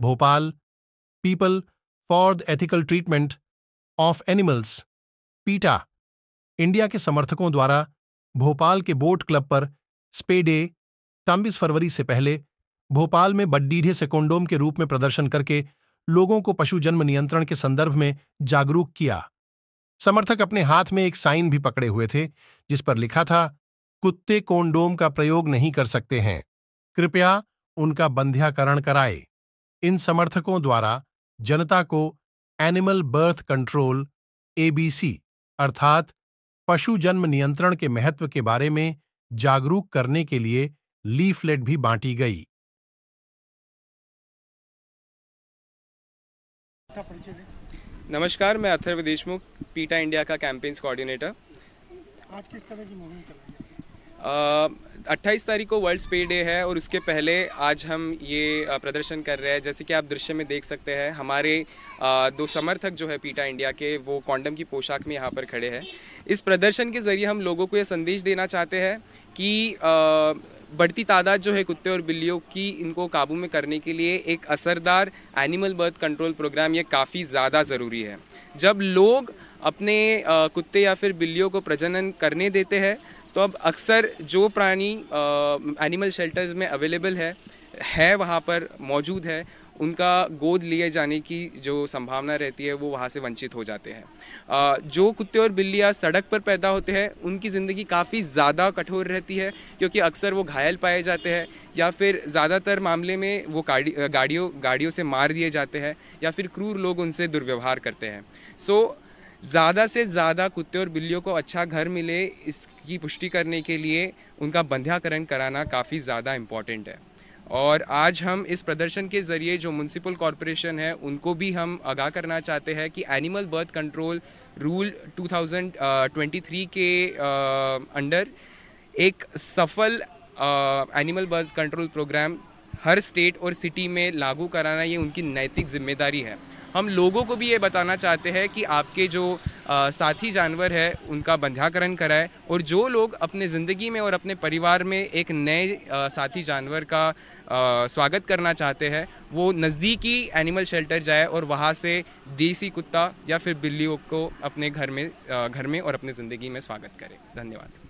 Bhopal people for the ethical treatment of animals PETA India के समर्थकों द्वारा भोपाल के बोट क्लब पर स्पेडे चौबीस फरवरी से पहले भोपाल में बड्डीढ़े से कोंडोम के रूप में प्रदर्शन करके लोगों को पशु जन्म नियंत्रण के संदर्भ में जागरूक किया समर्थक अपने हाथ में एक साइन भी पकड़े हुए थे जिस पर लिखा था कुत्ते कोंडोम का प्रयोग नहीं कर सकते हैं कृपया उनका बंध्याकरण कराए इन समर्थकों द्वारा जनता को एनिमल बर्थ कंट्रोल एबीसी अर्थात पशु जन्म नियंत्रण के महत्व के बारे में जागरूक करने के लिए लीफलेट भी बांटी गई नमस्कार मैं अथर्व देशमुख पीटा इंडिया का कैंपेन्स कोऑर्डिनेटर आज किस तरह की मूवमेंट कर रहे हैं 28 तारीख को वर्ल्ड स्पे डे है और उसके पहले आज हम ये प्रदर्शन कर रहे हैं जैसे कि आप दृश्य में देख सकते हैं हमारे दो समर्थक जो है पीटा इंडिया के वो कॉन्डम की पोशाक में यहाँ पर खड़े हैं इस प्रदर्शन के ज़रिए हम लोगों को ये संदेश देना चाहते हैं कि बढ़ती तादाद जो है कुत्ते और बिल्लियों की इनको काबू में करने के लिए एक असरदार एनिमल बर्थ कंट्रोल प्रोग्राम ये काफ़ी ज़्यादा ज़रूरी है जब लोग अपने कुत्ते या फिर बिल्लियों को प्रजनन करने देते हैं तो अब अक्सर जो प्राणी एनिमल शेल्टर्स में अवेलेबल है है वहाँ पर मौजूद है उनका गोद लिए जाने की जो संभावना रहती है वो वहाँ से वंचित हो जाते हैं जो कुत्ते और बिल्लियाँ सड़क पर पैदा होते हैं उनकी ज़िंदगी काफ़ी ज़्यादा कठोर रहती है क्योंकि अक्सर वो घायल पाए जाते हैं या फिर ज़्यादातर मामले में वो गाड़ी गाड़ियों गाड़ियों से मार दिए जाते हैं या फिर क्रूर लोग उनसे दुर्व्यवहार करते हैं सो so, ज़्यादा से ज़्यादा कुत्ते और बिल्लियों को अच्छा घर मिले इसकी पुष्टि करने के लिए उनका बंध्याकरण कराना काफ़ी ज़्यादा इम्पॉर्टेंट है और आज हम इस प्रदर्शन के ज़रिए जो म्यूनसिपल कॉरपोरेशन है उनको भी हम आगाह करना चाहते हैं कि एनिमल बर्थ कंट्रोल रूल 2023 के अंडर uh, एक सफल एनिमल बर्थ कंट्रोल प्रोग्राम हर स्टेट और सिटी में लागू कराना ये उनकी नैतिक जिम्मेदारी है हम लोगों को भी ये बताना चाहते हैं कि आपके जो आ, साथी जानवर है उनका बंध्याकरण कराए और जो लोग अपने ज़िंदगी में और अपने परिवार में एक नए आ, साथी जानवर का आ, स्वागत करना चाहते हैं वो नज़दीकी एनिमल शेल्टर जाए और वहाँ से देसी कुत्ता या फिर बिल्लियों को अपने घर में घर में और अपने ज़िंदगी में स्वागत करें धन्यवाद